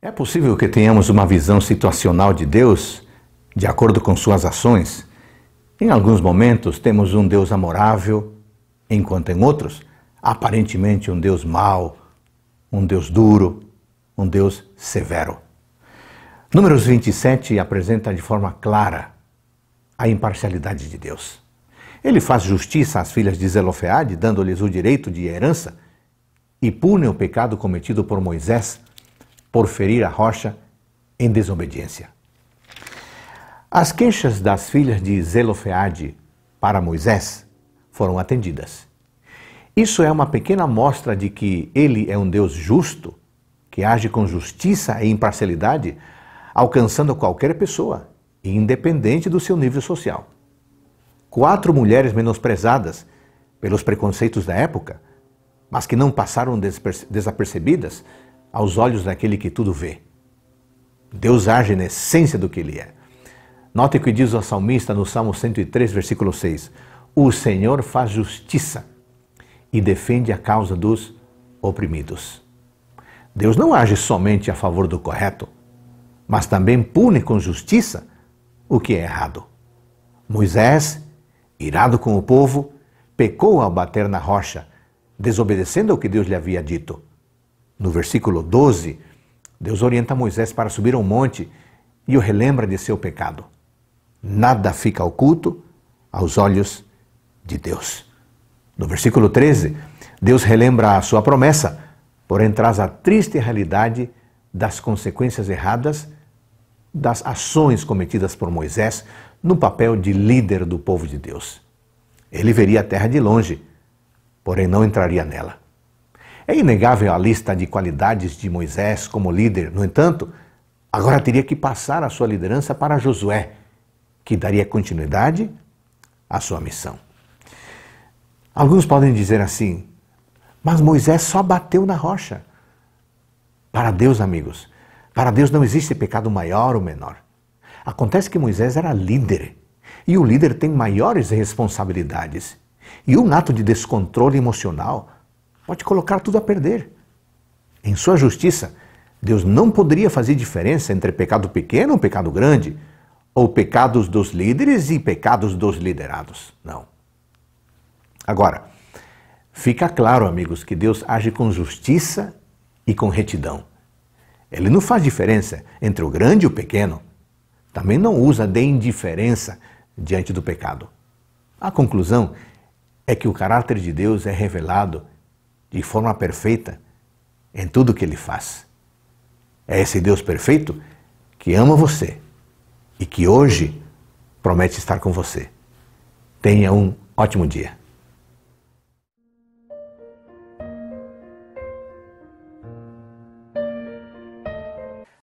É possível que tenhamos uma visão situacional de Deus, de acordo com suas ações? Em alguns momentos temos um Deus amorável, enquanto em outros, aparentemente, um Deus mau, um Deus duro, um Deus severo. Números 27 apresenta de forma clara a imparcialidade de Deus. Ele faz justiça às filhas de Zelofeade, dando-lhes o direito de herança, e pune o pecado cometido por Moisés por ferir a rocha em desobediência. As queixas das filhas de Zelofeade para Moisés foram atendidas. Isso é uma pequena mostra de que ele é um Deus justo, que age com justiça e imparcialidade, alcançando qualquer pessoa, independente do seu nível social. Quatro mulheres menosprezadas pelos preconceitos da época, mas que não passaram desapercebidas, aos olhos daquele que tudo vê. Deus age na essência do que ele é. Note o que diz o salmista no Salmo 103, versículo 6. O Senhor faz justiça e defende a causa dos oprimidos. Deus não age somente a favor do correto, mas também pune com justiça o que é errado. Moisés, irado com o povo, pecou ao bater na rocha, desobedecendo ao que Deus lhe havia dito no versículo 12, Deus orienta Moisés para subir ao monte e o relembra de seu pecado. Nada fica oculto aos olhos de Deus. No versículo 13, Deus relembra a sua promessa, porém traz a triste realidade das consequências erradas das ações cometidas por Moisés no papel de líder do povo de Deus. Ele veria a terra de longe, porém não entraria nela. É inegável a lista de qualidades de Moisés como líder, no entanto, agora teria que passar a sua liderança para Josué, que daria continuidade à sua missão. Alguns podem dizer assim, mas Moisés só bateu na rocha. Para Deus, amigos, para Deus não existe pecado maior ou menor. Acontece que Moisés era líder e o líder tem maiores responsabilidades. E um ato de descontrole emocional pode colocar tudo a perder. Em sua justiça, Deus não poderia fazer diferença entre pecado pequeno ou pecado grande, ou pecados dos líderes e pecados dos liderados. Não. Agora, fica claro, amigos, que Deus age com justiça e com retidão. Ele não faz diferença entre o grande e o pequeno. Também não usa de indiferença diante do pecado. A conclusão é que o caráter de Deus é revelado de forma perfeita em tudo que ele faz. É esse Deus perfeito que ama você e que hoje promete estar com você. Tenha um ótimo dia.